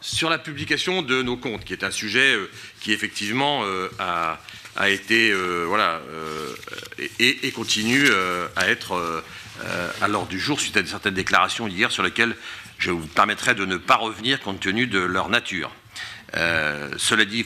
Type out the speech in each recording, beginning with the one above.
Sur la publication de nos comptes, qui est un sujet euh, qui effectivement euh, a, été euh, voilà et, continue à être à l'ordre du jour suite à certaines déclarations hier sur lesquelles je vous permettrai de ne pas revenir compte tenu de leur nature. cela dit,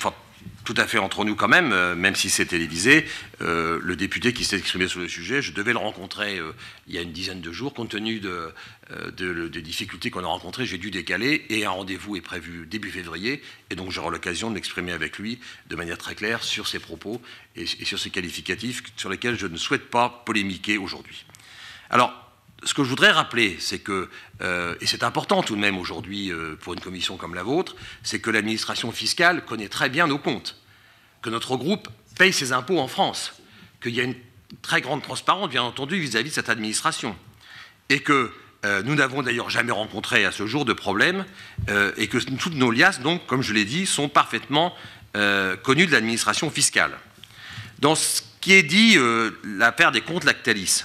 tout à fait entre nous quand même, euh, même si c'est télévisé, euh, le député qui s'est exprimé sur le sujet, je devais le rencontrer euh, il y a une dizaine de jours, compte tenu des difficultés qu'on a rencontrées, j'ai dû décaler, et un rendez-vous est prévu début février, et donc j'aurai l'occasion de m'exprimer avec lui de manière très claire sur ses propos et, sur ses qualificatifs sur lesquels je ne souhaite pas polémiquer aujourd'hui. Alors, ce que je voudrais rappeler, c'est que, euh, et c'est important tout de même aujourd'hui euh, pour une commission comme la vôtre, c'est que l'administration fiscale connaît très bien nos comptes, que notre groupe paye ses impôts en France, qu'il y a une très grande transparence, bien entendu, vis-à-vis de cette administration, et que euh, nous n'avons d'ailleurs jamais rencontré à ce jour de problème, et que toutes nos liasses, donc, comme je l'ai dit, sont parfaitement connues de l'administration fiscale. Dans ce qui est dit, l'affaire des comptes Lactalis,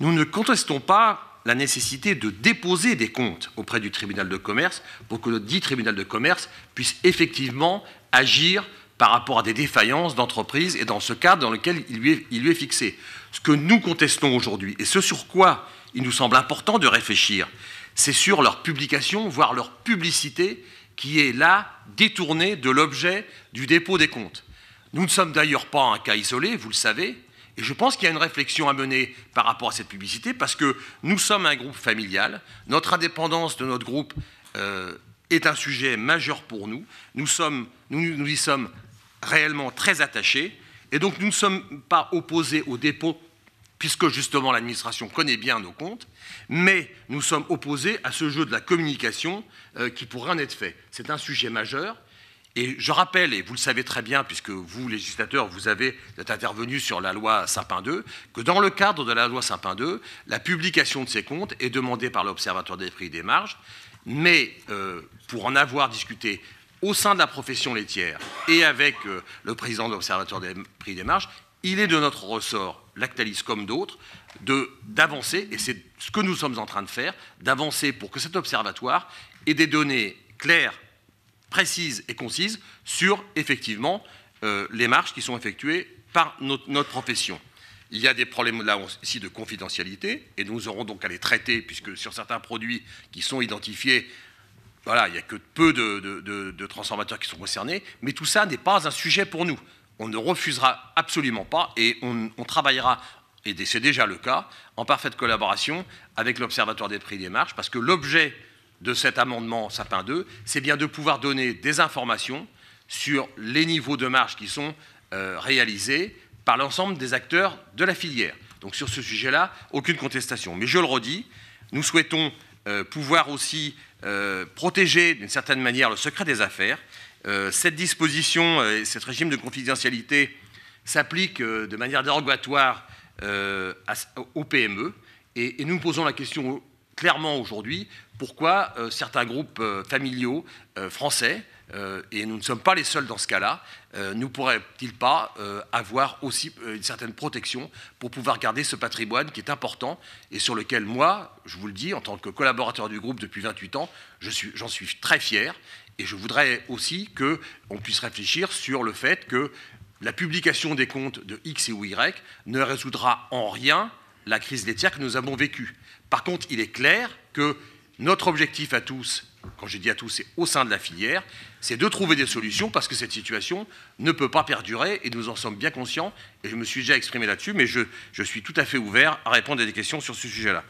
nous ne contestons pas la nécessité de déposer des comptes auprès du tribunal de commerce pour que le dit tribunal de commerce puisse effectivement agir par rapport à des défaillances d'entreprise et dans ce cadre dans lequel il lui il lui est fixé. Ce que nous contestons aujourd'hui et ce sur quoi il nous semble important de réfléchir, c'est sur leur publication, voire leur publicité, qui est là détournée de l'objet du dépôt des comptes. Nous ne sommes d'ailleurs pas un cas isolé, vous le savez. Et je pense qu'il y a une réflexion à mener par rapport à cette publicité, parce que nous sommes un groupe familial, notre indépendance de notre groupe euh, est un sujet majeur pour nous, nous, sommes, nous, y sommes réellement très attachés, et donc nous ne sommes pas opposés au dépôt, puisque justement l'administration connaît bien nos comptes, mais nous sommes opposés à ce jeu de la communication euh, qui pourrait en être fait. C'est un sujet majeur, et je rappelle, et vous le savez très bien, puisque vous, législateurs, vous, avez, intervenu êtes sur la loi Sapin 2, que dans le cadre de la loi Sapin 2, la publication de ces comptes est demandée par l'Observatoire des prix et des marges, mais euh, pour en avoir discuté au sein de la profession laitière et avec euh, le président de l'Observatoire des prix et des marges, il est de notre ressort, Lactalis comme d'autres, d'avancer, et c'est ce que nous sommes en train de faire, d'avancer pour que cet observatoire ait des données claires précise et concise sur, effectivement, euh, les marches qui sont effectuées par notre, profession. Il y a des problèmes là aussi de confidentialité, et nous aurons donc à les traiter, puisque sur certains produits qui sont identifiés, voilà, il n'y a que peu de, transformateurs qui sont concernés, mais tout ça n'est pas un sujet pour nous. On ne refusera absolument pas, et on, on travaillera et c'est déjà le cas, en parfaite collaboration avec l'Observatoire des prix des marches, parce que l'objet de cet amendement Sapin 2, c'est bien de pouvoir donner des informations sur les niveaux de marge qui sont euh, réalisés par l'ensemble des acteurs de la filière. Donc sur ce sujet-là, aucune contestation. Mais je le redis, nous souhaitons euh, pouvoir aussi euh, protéger d'une certaine manière le secret des affaires. cette disposition et cet régime de confidentialité s'applique de manière dérogatoire au aux PME. Et, et, nous posons la question clairement aujourd'hui pourquoi euh, certains groupes euh, familiaux euh, français, et nous ne sommes pas les seuls dans ce cas-là, ne pourraient-ils pas avoir aussi une certaine protection pour pouvoir garder ce patrimoine qui est important et sur lequel moi, je vous le dis, en tant que collaborateur du groupe depuis 28 ans, j'en suis, suis très fier. Et je voudrais aussi qu'on puisse réfléchir sur le fait que la publication des comptes de X et ou Y ne résoudra en rien la crise laitière que nous avons vécue. Par contre, il est clair que notre objectif à tous, quand je dis à tous, c'est au sein de la filière, c'est de trouver des solutions parce que cette situation ne peut pas perdurer et nous en sommes bien conscients. Et je me suis déjà exprimé là-dessus, mais je, je suis tout à fait ouvert à répondre à des questions sur ce sujet-là.